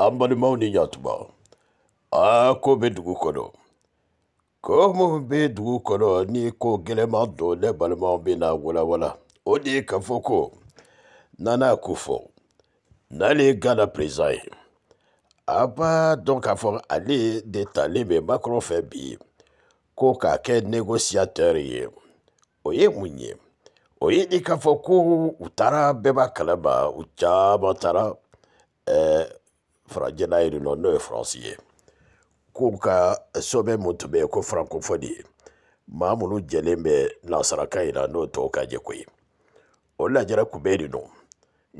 ambalima ni ɲatuba a ko bɛ dugu kɔnɔ ko mun dugu kɔnɔ ni ko gɛlɛma don ne balimaw bɛna walawala o de ye ka fɔ ko nana ko fɔ n'ale ye ghana perezan ye a b'a dɔn k'a fɔ ale de talen bɛ makɔrɔ fɛ bi ko k'a kɛ négociateur ye o ye mun o ye de k'a fɔ ko u taara bɛɛ b'a kalama u farajɛla yen nɔ n'o e ye faransi ye k'u ka eh, sɛbɛn mun tun bɛ yen ko farankofɔni ye maa minnu jɛlen bɛ nansarakan in na n'o tɔw ka jɛko ye o lajɛra tun bɛ yen nɔ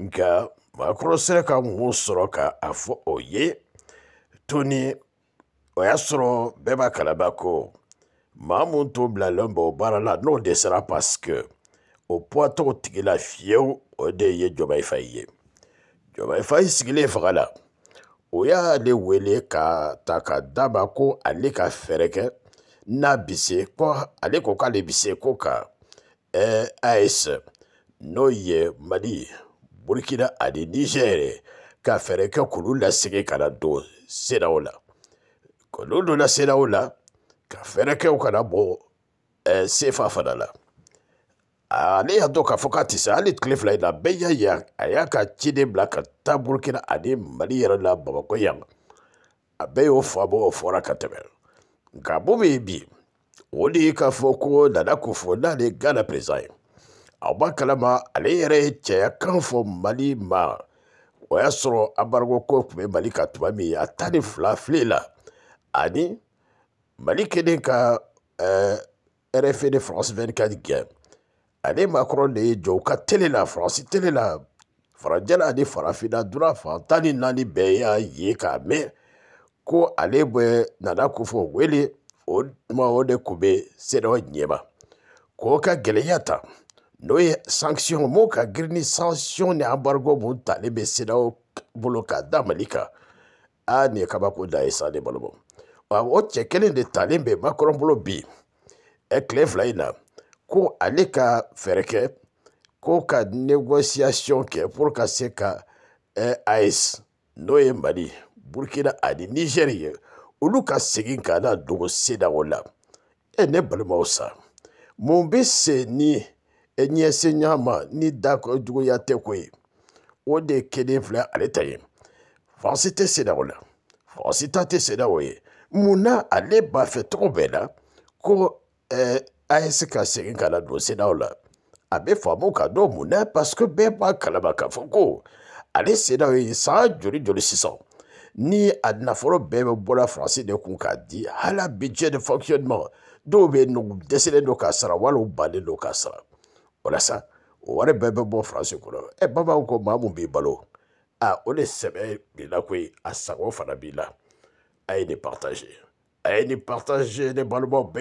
nka maakɔrɔ sera ka mun sɔrɔ ka a fɔ o ye tuguni o y'a sɔrɔ bɛɛ b'a kalama ko maa mun tun bilalen bɛ o baara la n'o sera parce que o poids tɔgɔ tigi la fiyewu o de ye jɔnmayifayi ye jɔnmayifayi sigilen fanga la. o y'ale wele ka ta ka daba ko ale ka fɛɛrɛ kɛ n'a bi se ko ale ko k'ale bi se ko ka ɛɛ AES n'o ye Mali Burukina ani Nizɛri ka fɛɛrɛ kɛ k'olu lasegin ka na don CEDEAO la n'u donna CEDEAO la ka fɛɛrɛ kɛ u kana bɔ ɛɛ CFA fana la ale y'a dɔn k'a fɔ k'a tɛ se hali tile fila in na bɛɛ y'a a y'a ka ciden bila ka taa burukina ani mali yɛrɛ la bamakɔ yan a bɛɛ y'o faabɔ o fɔra ka tɛmɛ nka bon min ye bi o de ye k'a fɔ ko nana ko fɔ n'ale ye ghana perezan ye aw b'a kalama ale yɛrɛ ye cɛya kan fɔ mali ma o y'a sɔrɔ embargo ko tun bɛ mali kan tuma min a tan ni fila file la ani mali kɛlen ka eh, rfn de france 24 gɛn ani makɔrɔ de ye jɔ u ka tele la faransi tele la farajɛla ani farafinna dunan fan tan ni naani bɛɛ y'a ye k'a mɛn ko ale bɛ nana kofɔ wele o tuma o de tun bɛ seerew ɲɛma k'o ka gɛlɛya ta n'o ye sanction m'o ka girin ni sanction ni embargo mun talen bɛ seerew bolo k'a da mali kan aa nin ye kabako da ye sa ne balima o cɛ kelen de talen bɛ makɔrɔ bolo bi ɛ tile fila in na. ko ale ka fɛɛrɛ kɛ ko ka négociation kɛ pour ka se ka eh, AES n'o ye mali burkina ani nigɛri ye olu ka segin ka na dogo sedaw la e ne balimaw sa mun bɛ se ni ɲɛsenya ma ni dajuguya tɛ ko ye o de ye kelen filɛ ale ta ye faransi tɛ sedaw la faransi ta tɛ sedaw ye mun na ale b'a fɛ tɔgɔ bɛɛ la ko ɛɛ eh, a un cadeau, c'est segin ka na don sedaw Muna a mon parce ka dɔn mun na b'a k'a ale ni a nafolo bɛɛ bɛ de kun di a budget de fonctionnement dɔw bɛ yen nɔ dɛsɛlen don sara wali u bannen don sara walasa o wari bɛɛ bɛ bɔ faransi kɔnɔ ɛ bamananw ko maa b'i balo a la a fana la a ye nin partage a partage ne balimaw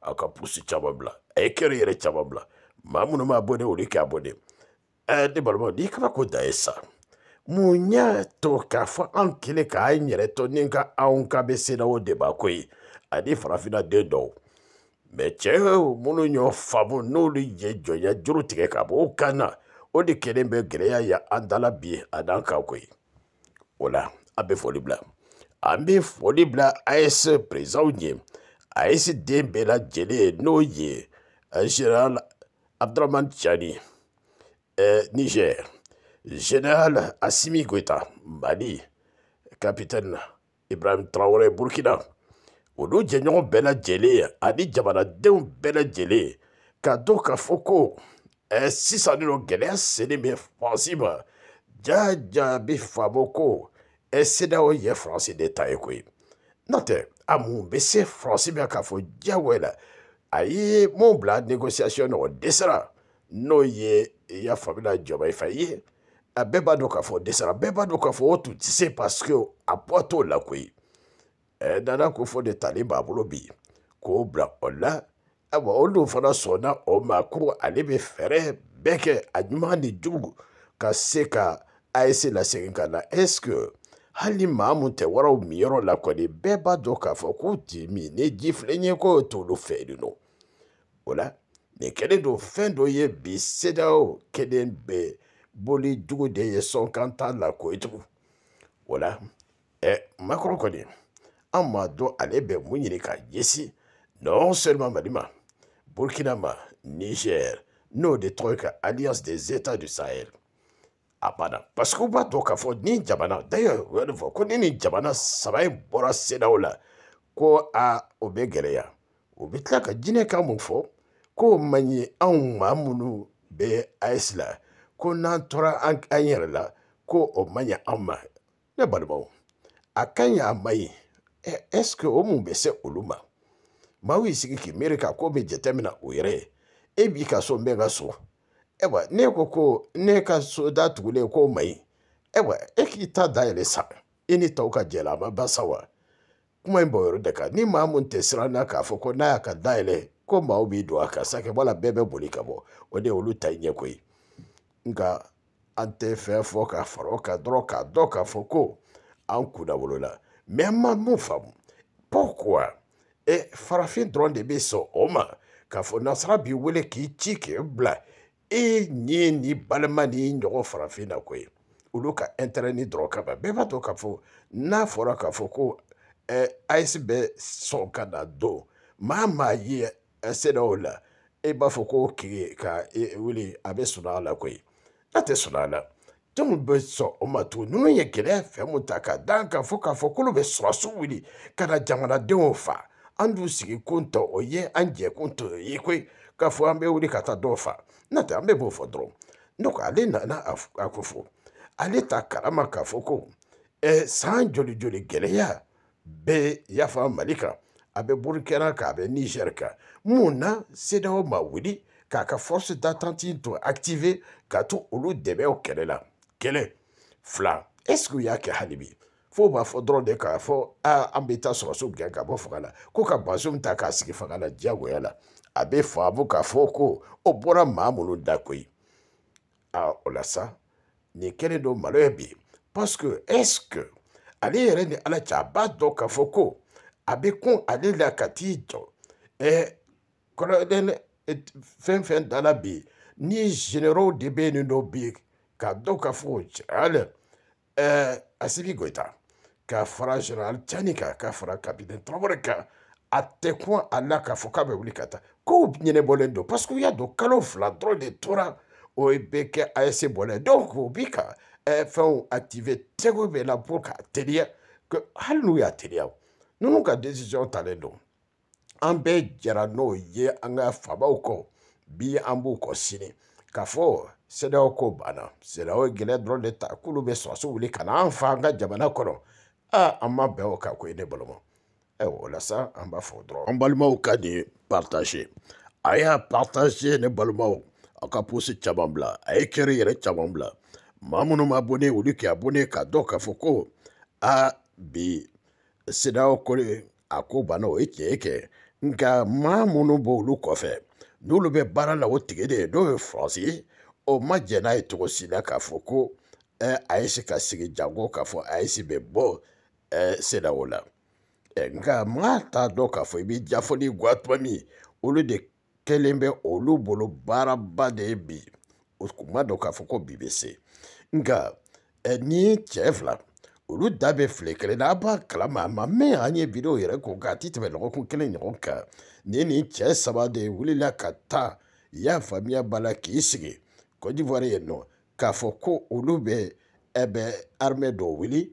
a ka pusi caman bila a ye kɛri yɛrɛ caman bila maa minnu b'a bɔ ne olu k'a bɔ ne ɛɛ ne balimaw n'i kabako da ye sa mun y'a to k'a fɔ anw kelen k'an yɛrɛ to ni ka anw ka bɛ senna o de b'a ko ye ani farafinna den dɔw mɛ cɛw minnu y'o faamu n'olu ye jɔnya juru tigɛ ka bɔ o kan na o de kelen bɛ gɛlɛya ye an dala bi a n'an kan ko ye o la an bɛ foli bila an bɛ foli bila as perezanw ye a ye den bɛɛ lajɛlen n'o ye général abdurahman cani eh, niger général asimi goita mali capitaine ibrahim traore burkina olu jɛɲɔgɔn bɛɛ lajɛlen ani jamanadenw bɛɛ lajɛlen ka dɔn k'a fɔ ko eh, sisan ni nɔ gɛlɛya selen bɛ faransi ma jaja bɛ faamu ko eh, sedaw ye faransi de ta ye koyi n'o tɛ a mun bɛ se faransi bɛ k'a fɔ diyagoya la a ye mun bila négociation na o dɛsɛra n'o ye i y'a faamuna jɔnmayifa ye a bɛɛ b'a dɔn k'a fɔ o dɛsɛra bɛɛ b'a dɔn k'a fɔ o tun tɛ se parce que a bɔ t'o la koyi ɛɛ nana ko fɔ de talen b'a bolo bi k'o bila o la ayiwa o dun fana sɔnna o ma ko ale bɛ fɛɛrɛ bɛɛ kɛ a ɲuman ni jugu ka se ka AES lasegin ka na est ce que hali maa mun tɛ waraw miyɔrɔ la kɔni bɛɛ b'a dɔn k'a fɔ k'u ti min ni ji filɛ ɲɛko t'olu fɛ yen nɔ o la nin kɛlen don fɛn dɔ ye bi sedaw kelen bɛɛ boli jugu de ye sɔnkan t'a la kojugu o la ɛ makɔrɔ kɔni an m'a dɔn ale bɛ mun ɲini ka ɲɛsin non seulement mali ma burkina ma niger n'o de tɔgɔ ye ka alliance des états du sahel a banna parce que u b'a dɔn k'a fɔ ni jamana d'ailleurs u y'a fɔ ko ni nin jamana saba in bɔra senaw la ko a o bɛ gɛlɛya u bɛ tila ka jinɛ kan mun fɔ k'o man ɲi anw maa minnu bɛ AES la ko n'an tora an yɛrɛ la ko o man ɲi anw ma ne balimaw a ka ɲi a man ɲi eh, est ce que o mun bɛ se olu ma maaw y'i sigi k'i miiri k'a ko bɛ jateminɛ o yɛrɛ ye e b'i ka so n bɛ n ka so. ewa ne ko ko ne ka soda tugulen ko mai ewa e k'i ta dayɛlɛ sa i e ni tɔw ka jɛla a ma basa wa kuma in bɔ yɔrɔ de kan ni maa mun tɛ siran na k'a fɔ ko n'a y'a ka dayɛlɛ ko maaw b'i don a kan sakɛ wala bɛɛ bɛ boli ka bɔ o de ye olu ta ɲɛ ko ye nka an tɛ fɛn fɔ ka fara o kan dɔrɔn k'a dɔn k'a fɔ ko an kunna la mɛ an ma mun faamu pourquoi e farafin dɔrɔn de bɛ sɔn o ma k'a fɔ nasara b'i wele k'i ci k'i bila e ni ni balima ni ɲɔgɔn farafin na koyi olu ka intérêt ni dɔrɔn kama bɛɛ b'a to k'a fɔ n'a fɔra k'a fɔ ko eh, AES bɛ sɔn ka na don maa maa ye CEDEAO la e b'a fɔ ko k'i ka e wuli a bɛ sɔnna a la koyi n'a tɛ sɔnna a la jɔnw bɛ sɔn o ma tugun ninnu ye gɛlɛya fɛn mun ta k'a dan kan fo k'a fɔ k'olu bɛ sɔrɔsiw wuli ka na jamanadenw faa an t'u sigi kun ta o ye an jɛ kun t'o ye koyi k'a fɔ an bɛ wuli ka taa dɔ fa n'o tɛ an bɛ b'o fɔ dɔrɔn ne ko ale nana a ko fɔ ale ta kalama k'a fɔ e, ko ɛ san joli joli gɛlɛya bɛ yafa mali kan a bɛ burukina kan a bɛ nizɛri kan mun na sedaw ma wuli k'a ka force d'attanti to activer ka to olu dɛmɛ o kɛlɛ la kɛlɛ fila est ce que u y'a kɛ hali bi fo b'a fɔ dɔrɔn de k'a fɔ aa an bɛ taa sɔrɔsiw gɛn ka bɔ fanga la ko ka bazum ta k'a sigi fanga la diyagoya la a bɛ faamu k'a fɔ ko o bɔra maa minnu da koyi aa o la sa nin kɛlen don malo ye bi parce que est ce que ale yɛrɛ ni ala cɛ a b'a dɔn k'a fɔ ko a bɛ kun ale la ka t'i jɔ ɛɛ kɔnɔdɛn fɛn fɛn da la bi ni généraux de bɛ yen nɔ bi k'a dɔn k'a fɔ tiɲɛ yɛrɛ la ɛɛ asibi goyita. k'a fara général cani kan k'a fara capitaine traore kan a tɛ kun a la k'a fɔ k'a bɛ wuli ka taa kow ɲɛnɛbɔlen don parce que u y'a don kalo fila dɔrɔn de tora o bɛ kɛ asc bɔlɛ donc u bi ka fɛnw active tɛgɛ bɛ la pour k'a teliya hali n'u y'a teliya ninnu ka décision talen don an bɛɛ jara n'o ye an ka faabaw kɔ bi an b'u kɔ sini k'a fɔ sedaw ko banna sedaw ye gɛlɛya dɔrɔn de ta k'olu bɛ sɔrɔsi wuli ka na an fa an ka jamana kɔnɔ aa an ma bɛn o kan ko e ne balima ayiwa o la sa an b'a fɔ dɔrɔn an balimaw ka nin partage a y'a partage ne balimaw aw ka posi caman bila a ye kɛra yɛrɛ caman bila maa minnu ma bɔnnen olu kɛ a bɔnnen k'a dɔn k'a fɔ ko a bi sedaw kɔni a ko banna o ye tiɲɛ kɛ nka maa minnu b'olu kɔfɛ n'olu bɛ baara la o tigi de ye n'o ye faransi ye o ma jɛn n'a ye cogo si la k'a fɔ ko ɛ ayise ka sigi jango k'a fɔ ayise bɛ bɔ Eh, CEDEAO eh, eh, la nka maa t'a dɔn k'a fɔ i b'i jafoli guwa tuma min olu de kɛlen bɛ olu bolo baaraba de ye bi u tun ma dɔn k'a fɔ ko bi bɛ se nka ni cɛ fila olu da bɛ file kelen na a b'a kalama a ma mɛn an ye bidenw yɛrɛ ko k'a ti tɛmɛ dɔgɔkun kelen ɲɔgɔn kan ni nin cɛ saba de wulila ka taa i y'a faamuya b'a la k'i sigi kɔdiwari yen nɔ k'a fɔ ko olu bɛ ɛ bɛ armée dɔ wuli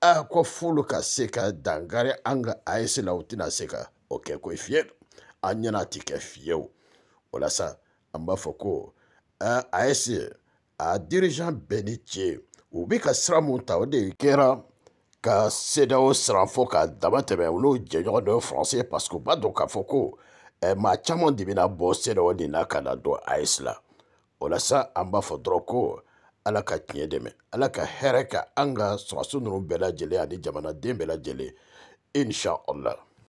a ko fulu ka se ka dankari an ka AES la u tɛna se ka o kɛ koyi e fiyewu an ɲɛna ti kɛ fiyewu o la sa an b'a fɔ ko AES a dirigeant bɛɛ ni ce u bɛ ka sira mun ta o de kɛra ka CEDEAO siran fo ka dama tɛmɛ olu jɛɲɔgɔn dɔ ye Faransi ye parce que u b'a dɔn k'a fɔ ko eh, maa caman de bɛna bɔ CEDEAO nin na ka na don AES la o la sa an b'a fɔ dɔrɔn ko ala ka tiɲɛ dɛmɛ ala ka hɛrɛ ka an ka sɔrɔsi ninnu bɛɛ lajɛlen ani jamanaden bɛɛ lajɛlen insha allah